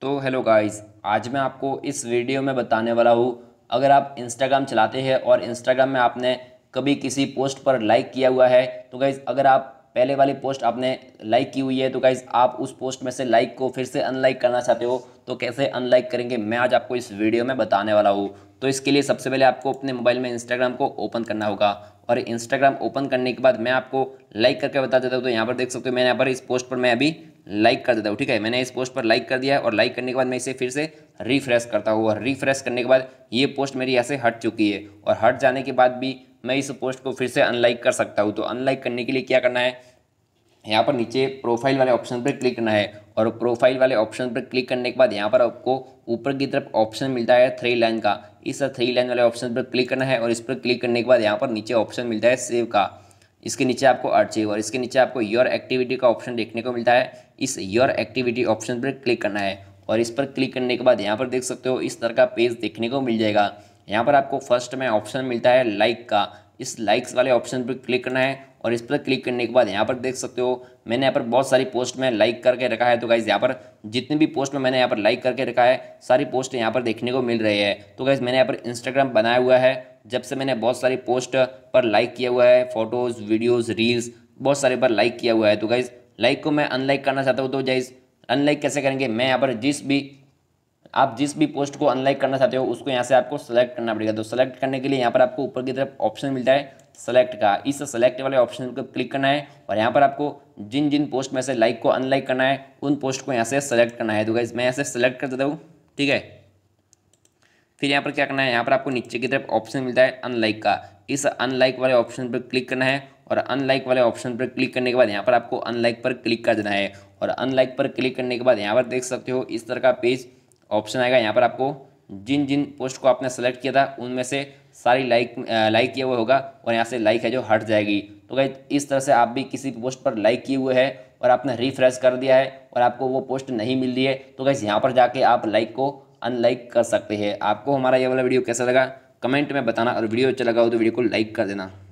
तो hello guys आज मैं आपको इस वीडियो में बताने वाला हूँ अगर आप इंस्टाग्राम चलाते हैं और इंस्टाग्राम में आपने कभी किसी पोस्ट पर लाइक किया हुआ है तो गाइज़ अगर आप पहले वाली पोस्ट आपने लाइक की हुई है तो गाइज़ आप उस पोस्ट में से लाइक को फिर से अनलाइक करना चाहते हो तो कैसे अनलाइक करेंगे मैं आज आपको इस वीडियो में बताने वाला हूँ तो इसके लिए सबसे पहले आपको अपने मोबाइल में इंस्टाग्राम को ओपन करना होगा और इंस्टाग्राम ओपन करने के बाद मैं आपको लाइक करके बता देता हूँ तो यहाँ पर देख सकते हो मैंने यहाँ पर इस पोस्ट पर मैं अभी लाइक कर देता हूँ ठीक है मैंने इस पोस्ट पर लाइक कर दिया है और लाइक करने के बाद मैं इसे फिर से रिफ्रेश करता हूँ और रिफ्रेश करने के बाद ये पोस्ट मेरी यहाँ से हट चुकी है और हट जाने के बाद भी मैं इस पोस्ट को फिर से अनलाइक कर सकता हूँ तो अनलाइक करने के लिए क्या करना है यहाँ पर नीचे प्रोफाइल वाले ऑप्शन पर क्लिक करना है और प्रोफाइल वाले ऑप्शन पर क्लिक करने के बाद यहाँ पर आपको ऊपर की तरफ ऑप्शन मिलता है थ्री लाइन का इस थ्री लाइन वाले ऑप्शन पर क्लिक करना है और इस पर क्लिक करने के बाद यहाँ पर नीचे ऑप्शन मिलता है सेव का इसके नीचे आपको अर्चीव और इसके नीचे आपको योर एक्टिविटी का ऑप्शन देखने को मिलता है इस योर एक्टिविटी ऑप्शन पर क्लिक करना है और इस पर क्लिक करने के बाद यहाँ पर देख सकते हो इस तरह का पेज देखने को मिल जाएगा यहाँ पर आपको फर्स्ट में ऑप्शन मिलता है लाइक का इस लाइक्स वाले ऑप्शन पर क्लिक करना है और इस पर क्लिक करने के बाद यहाँ पर देख सकते हो मैंने यहाँ पर बहुत सारी पोस्ट में लाइक करके रखा है तो गाइज़ यहाँ पर जितने भी पोस्ट में मैंने यहाँ पर लाइक करके रखा है सारी पोस्ट यहाँ पर देखने को मिल रही है तो गाइज़ मैंने यहाँ पर इंस्टाग्राम बनाया हुआ है जब से मैंने बहुत सारी पोस्ट पर लाइक किया हुआ है फोटोज़ वीडियोज़ रील्स बहुत सारे पर लाइक किया हुआ है तो गाइज़ लाइक को मैं अनलाइक करना चाहता हूँ तो गाइज़ अनलाइक कैसे करेंगे मैं यहाँ पर जिस भी आप जिस भी पोस्ट को अनलाइक करना चाहते हो उसको यहाँ से आपको सेलेक्ट करना पड़ेगा तो सेलेक्ट करने के लिए यहाँ पर आपको ऊपर की तरफ ऑप्शन मिलता है सेलेक्ट का इस सेलेक्ट वाले ऑप्शन को क्लिक करना है और यहाँ पर आपको जिन जिन पोस्ट में से लाइक को अनलाइक करना है उन पोस्ट को यहाँ से सेलेक्ट करना है तो गाइज मैं यहाँ से सेलेक्ट कर देता हूँ ठीक है फिर यहाँ पर क्या करना है यहाँ पर आपको नीचे की तरफ ऑप्शन मिलता है अनलाइक का इस अनलाइक वाले ऑप्शन पर क्लिक करना है और अनलाइक वाले ऑप्शन पर क्लिक करने के बाद यहाँ पर आपको अनलाइक पर क्लिक कर देना है और अनलाइक पर क्लिक करने के बाद यहाँ पर देख सकते हो इस तरह का पेज ऑप्शन आएगा यहाँ पर आपको जिन जिन पोस्ट को आपने सेलेक्ट किया था उनमें से सारी लाइक लाइक किया हुआ होगा और यहाँ से लाइक है जो हट जाएगी तो गई इस तरह से आप भी किसी पोस्ट पर लाइक किए हुए है और आपने रिफ्रेश कर दिया है और आपको वो पोस्ट नहीं मिल रही है तो गैस यहाँ पर जाके आप लाइक को अनलाइक कर सकते हैं आपको हमारा ये वाला वीडियो कैसा लगा कमेंट में बताना और वीडियो अच्छा लगा हो तो वीडियो को लाइक कर देना